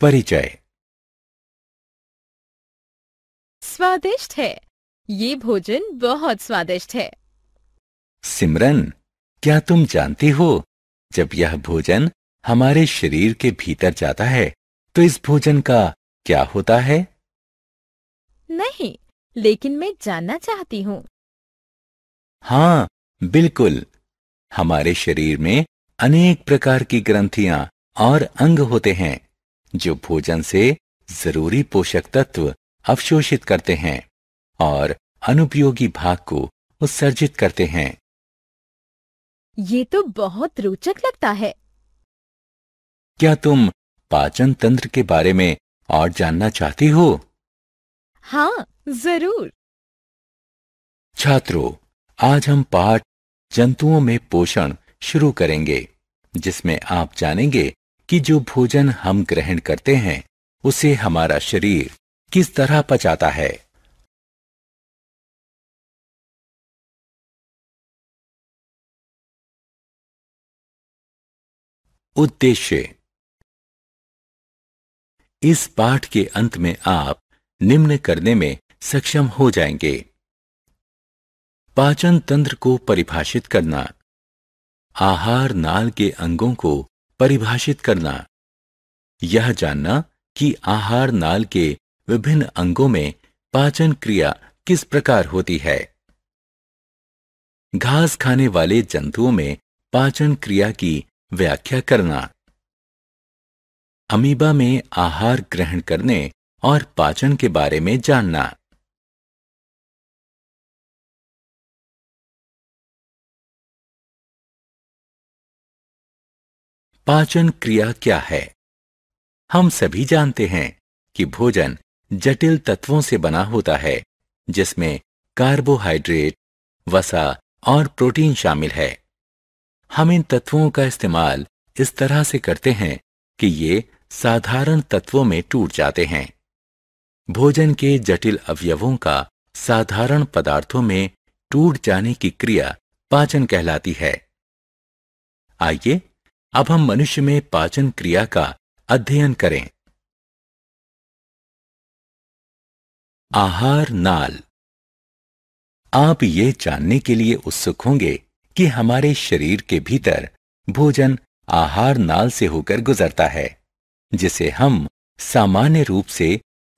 परिचय स्वादिष्ट है ये भोजन बहुत स्वादिष्ट है सिमरन क्या तुम जानती हो जब यह भोजन हमारे शरीर के भीतर जाता है तो इस भोजन का क्या होता है नहीं लेकिन मैं जानना चाहती हूँ हाँ बिल्कुल हमारे शरीर में अनेक प्रकार की ग्रंथियां और अंग होते हैं जो भोजन से जरूरी पोषक तत्व अवशोषित करते हैं और अनुपयोगी भाग को उत्सर्जित करते हैं ये तो बहुत रोचक लगता है क्या तुम पाचन तंत्र के बारे में और जानना चाहती हो हाँ जरूर छात्रों आज हम पाठ जंतुओं में पोषण शुरू करेंगे जिसमें आप जानेंगे कि जो भोजन हम ग्रहण करते हैं उसे हमारा शरीर किस तरह पचाता है उद्देश्य इस पाठ के अंत में आप निम्न करने में सक्षम हो जाएंगे पाचन तंत्र को परिभाषित करना आहार नाल के अंगों को परिभाषित करना यह जानना कि आहार नाल के विभिन्न अंगों में पाचन क्रिया किस प्रकार होती है घास खाने वाले जंतुओं में पाचन क्रिया की व्याख्या करना अमीबा में आहार ग्रहण करने और पाचन के बारे में जानना पाचन क्रिया क्या है हम सभी जानते हैं कि भोजन जटिल तत्वों से बना होता है जिसमें कार्बोहाइड्रेट वसा और प्रोटीन शामिल है हम इन तत्वों का इस्तेमाल इस तरह से करते हैं कि ये साधारण तत्वों में टूट जाते हैं भोजन के जटिल अवयवों का साधारण पदार्थों में टूट जाने की क्रिया पाचन कहलाती है आइए अब हम मनुष्य में पाचन क्रिया का अध्ययन करें आहार नाल आप ये जानने के लिए उत्सुक होंगे कि हमारे शरीर के भीतर भोजन आहार नाल से होकर गुजरता है जिसे हम सामान्य रूप से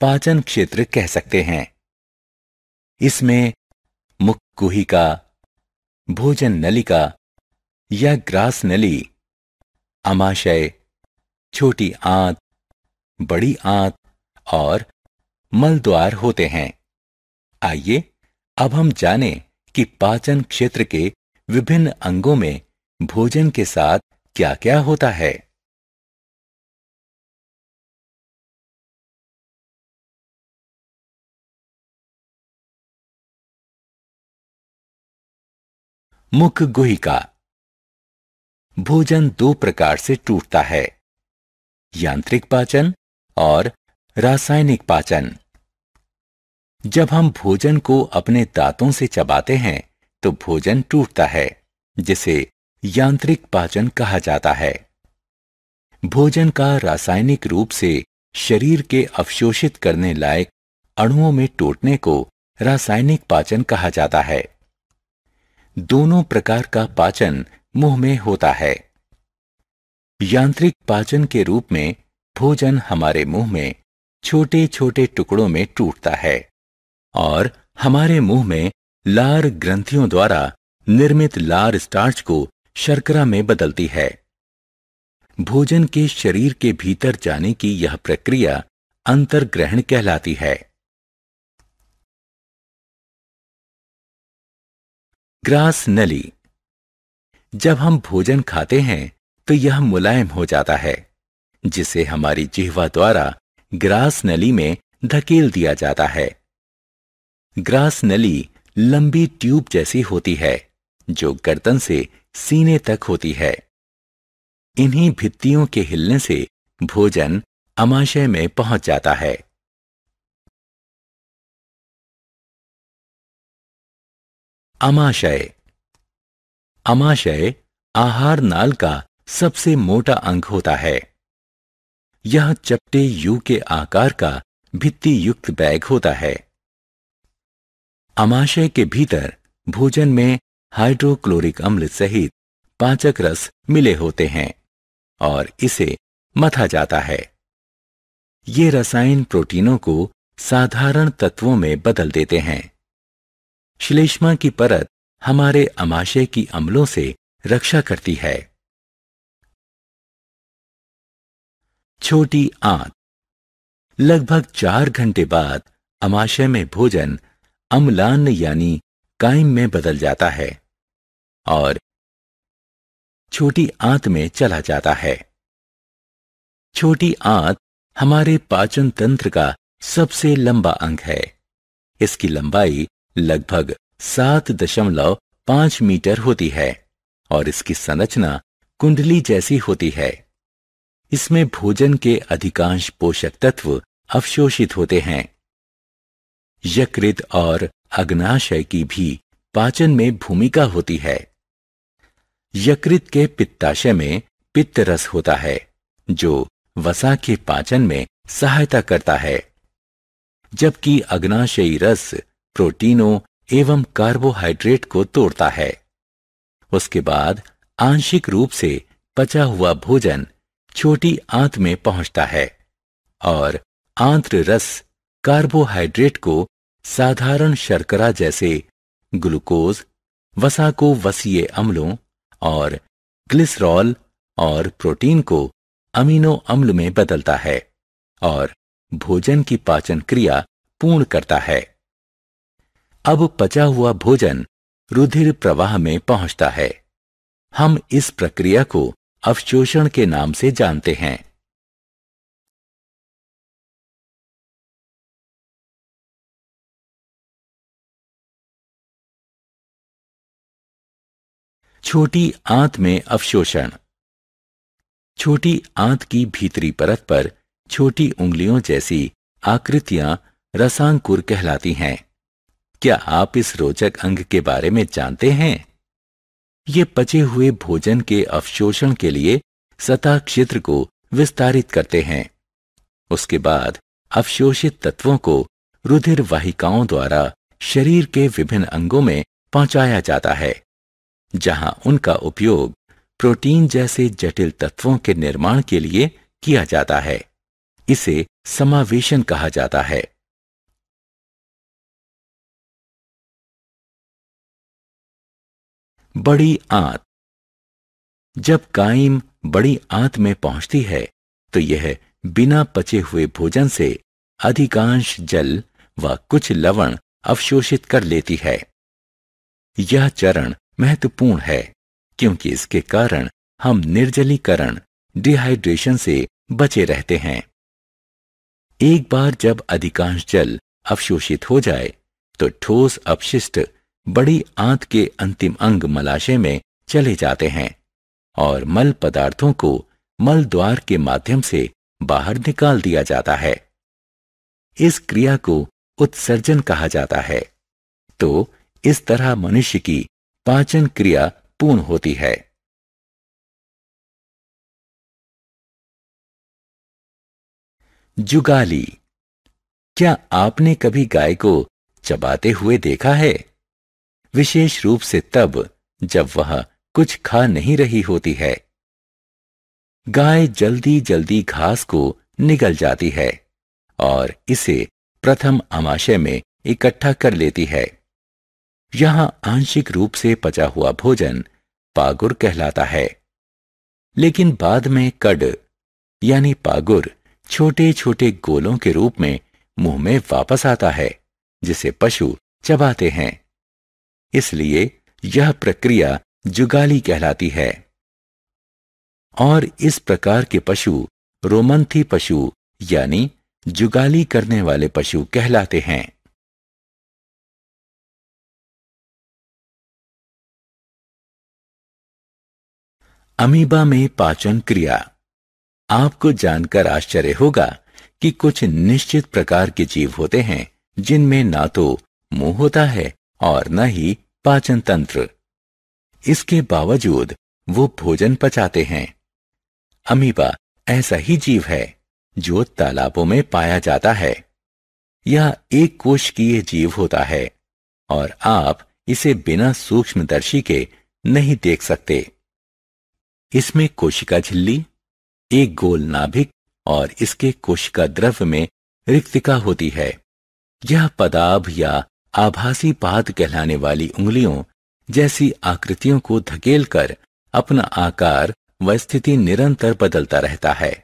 पाचन क्षेत्र कह सकते हैं इसमें मुख कुहिका भोजन नलिका या ग्रास नली अमाशय छोटी आंत बड़ी आंत और मलद्वार होते हैं आइए अब हम जाने कि पाचन क्षेत्र के विभिन्न अंगों में भोजन के साथ क्या क्या होता है मुख गुहिका भोजन दो प्रकार से टूटता है यांत्रिक पाचन और रासायनिक पाचन जब हम भोजन को अपने दांतों से चबाते हैं तो भोजन टूटता है जिसे यांत्रिक पाचन कहा जाता है भोजन का रासायनिक रूप से शरीर के अवशोषित करने लायक अणुओं में टूटने को रासायनिक पाचन कहा जाता है दोनों प्रकार का पाचन मुंह में होता है यांत्रिक पाचन के रूप में भोजन हमारे मुंह में छोटे छोटे टुकड़ों में टूटता है और हमारे मुंह में लार ग्रंथियों द्वारा निर्मित लार स्टार्च को शर्करा में बदलती है भोजन के शरीर के भीतर जाने की यह प्रक्रिया अंतर्ग्रहण कहलाती है ग्रास नली जब हम भोजन खाते हैं तो यह मुलायम हो जाता है जिसे हमारी जिहवा द्वारा ग्रास नली में धकेल दिया जाता है ग्रास नली लंबी ट्यूब जैसी होती है जो गर्दन से सीने तक होती है इन्हीं भित्तियों के हिलने से भोजन अमाशय में पहुंच जाता है अमाशय अमाशय आहार नाल का सबसे मोटा अंग होता है यह चपटे यू के आकार का भित्ति युक्त बैग होता है अमाशय के भीतर भोजन में हाइड्रोक्लोरिक अम्ल सहित पाचक रस मिले होते हैं और इसे मथा जाता है ये रसायन प्रोटीनों को साधारण तत्वों में बदल देते हैं श्लेष्मा की परत हमारे अमाशय की अमलों से रक्षा करती है छोटी आंत लगभग चार घंटे बाद अमाशय में भोजन अम्लान यानी कायम में बदल जाता है और छोटी आंत में चला जाता है छोटी आंत हमारे पाचन तंत्र का सबसे लंबा अंग है इसकी लंबाई लगभग सात दशमलव पांच मीटर होती है और इसकी संरचना कुंडली जैसी होती है इसमें भोजन के अधिकांश पोषक तत्व अवशोषित होते हैं यकृत और अग्नाशय की भी पाचन में भूमिका होती है यकृत के पित्ताशय में पित्त रस होता है जो वसा के पाचन में सहायता करता है जबकि अग्नाशयी रस प्रोटीनों एवं कार्बोहाइड्रेट को तोड़ता है उसके बाद आंशिक रूप से पचा हुआ भोजन छोटी आंत में पहुंचता है और आंत्र रस कार्बोहाइड्रेट को साधारण शर्करा जैसे ग्लूकोज वसा को वसीय अम्लों और ग्लिसरॉल और प्रोटीन को अमीनो अम्ल में बदलता है और भोजन की पाचन क्रिया पूर्ण करता है अब पचा हुआ भोजन रुधिर प्रवाह में पहुंचता है हम इस प्रक्रिया को अवशोषण के नाम से जानते हैं छोटी आंत में अवशोषण छोटी आंत की भीतरी परत पर छोटी उंगलियों जैसी आकृतियां रसांकुर कहलाती हैं क्या आप इस रोचक अंग के बारे में जानते हैं ये पचे हुए भोजन के अवशोषण के लिए सतह क्षेत्र को विस्तारित करते हैं उसके बाद अवशोषित तत्वों को रुधिर वाहिकाओं द्वारा शरीर के विभिन्न अंगों में पहुंचाया जाता है जहां उनका उपयोग प्रोटीन जैसे जटिल तत्वों के निर्माण के लिए किया जाता है इसे समावेशन कहा जाता है बड़ी आंत जब काइम बड़ी आंत में पहुंचती है तो यह बिना पचे हुए भोजन से अधिकांश जल व कुछ लवण अवशोषित कर लेती है यह चरण महत्वपूर्ण है क्योंकि इसके कारण हम निर्जलीकरण डिहाइड्रेशन से बचे रहते हैं एक बार जब अधिकांश जल अवशोषित हो जाए तो ठोस अपशिष्ट बड़ी आंत के अंतिम अंग मलाशय में चले जाते हैं और मल पदार्थों को मल द्वार के माध्यम से बाहर निकाल दिया जाता है इस क्रिया को उत्सर्जन कहा जाता है तो इस तरह मनुष्य की पाचन क्रिया पूर्ण होती है जुगाली क्या आपने कभी गाय को चबाते हुए देखा है विशेष रूप से तब जब वह कुछ खा नहीं रही होती है गाय जल्दी जल्दी घास को निगल जाती है और इसे प्रथम आमाशय में इकट्ठा कर लेती है यहां आंशिक रूप से पचा हुआ भोजन पागुर कहलाता है लेकिन बाद में कड यानी पागुर छोटे छोटे गोलों के रूप में मुंह में वापस आता है जिसे पशु चबाते हैं इसलिए यह प्रक्रिया जुगाली कहलाती है और इस प्रकार के पशु रोमंथी पशु यानी जुगाली करने वाले पशु कहलाते हैं अमीबा में पाचन क्रिया आपको जानकर आश्चर्य होगा कि कुछ निश्चित प्रकार के जीव होते हैं जिनमें ना तो मुंह होता है और न ही पाचन तंत्र इसके बावजूद वो भोजन पचाते हैं अमीबा ऐसा ही जीव है जो तालाबों में पाया जाता है यह एक कोश की यह जीव होता है और आप इसे बिना सूक्ष्मदर्शी के नहीं देख सकते इसमें कोशिका झिल्ली एक गोल नाभिक और इसके कोशिका द्रव्य में रिक्तिका होती है यह पदाभ या आभासी पाद कहलाने वाली उंगलियों जैसी आकृतियों को धकेलकर अपना आकार व स्थिति निरंतर बदलता रहता है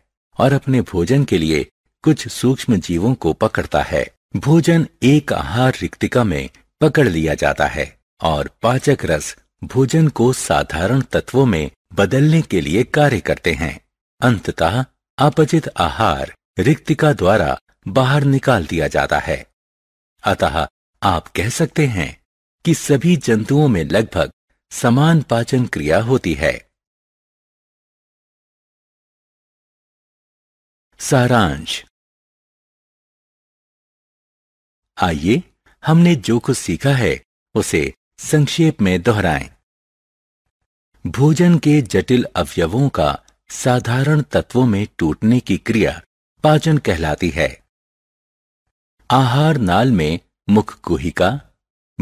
और अपने भोजन के लिए कुछ सूक्ष्म जीवों को पकड़ता है भोजन एक आहार रिक्तिका में पकड़ लिया जाता है और पाचक रस भोजन को साधारण तत्वों में बदलने के लिए कार्य करते हैं अंततः अपचित आहार रिक्तिका द्वारा बाहर निकाल दिया जाता है अतः आप कह सकते हैं कि सभी जंतुओं में लगभग समान पाचन क्रिया होती है सारांश आइए हमने जो कुछ सीखा है उसे संक्षेप में दोहराएं। भोजन के जटिल अवयवों का साधारण तत्वों में टूटने की क्रिया पाचन कहलाती है आहार नाल में मुख गुहिका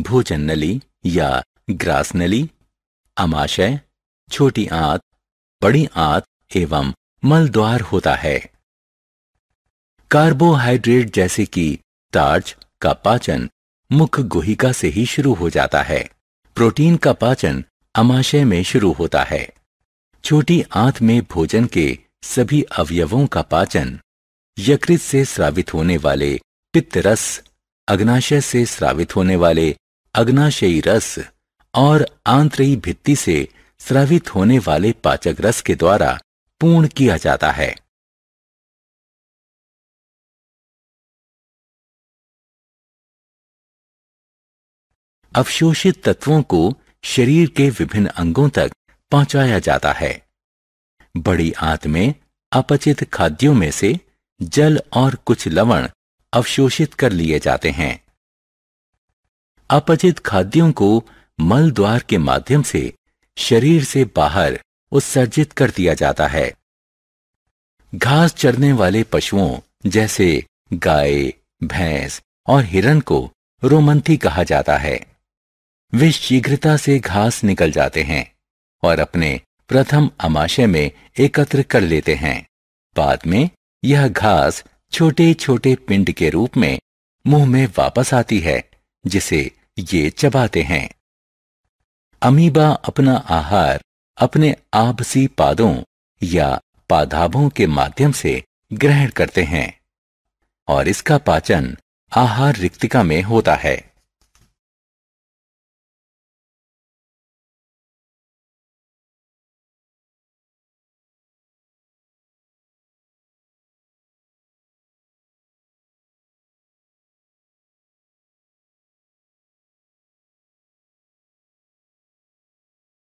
भोजन नली या ग्रास नली अमाशय छोटी आंत बड़ी आंत एवं मलद्वार होता है कार्बोहाइड्रेट जैसे कि टार्च का पाचन मुख गुहिका से ही शुरू हो जाता है प्रोटीन का पाचन अमाशय में शुरू होता है छोटी आंत में भोजन के सभी अवयवों का पाचन यकृत से स्रावित होने वाले पित्त रस अग्नाशय से स्रावित होने वाले अग्नाशयी रस और आंतरी भित्ति से स्रावित होने वाले पाचक रस के द्वारा पूर्ण किया जाता है अवशोषित तत्वों को शरीर के विभिन्न अंगों तक पहुंचाया जाता है बड़ी आंत में अपचित खाद्यों में से जल और कुछ लवण अवशोषित कर लिए जाते हैं अपचित खाद्यों को मल द्वार के माध्यम से शरीर से बाहर उत्सर्जित कर दिया जाता है घास चरने वाले पशुओं जैसे गाय भैंस और हिरण को रोमंथी कहा जाता है वे शीघ्रता से घास निकल जाते हैं और अपने प्रथम अमाशय में एकत्र कर लेते हैं बाद में यह घास छोटे छोटे पिंड के रूप में मुंह में वापस आती है जिसे ये चबाते हैं अमीबा अपना आहार अपने आपसी पादों या पादाभों के माध्यम से ग्रहण करते हैं और इसका पाचन आहार रिक्तिका में होता है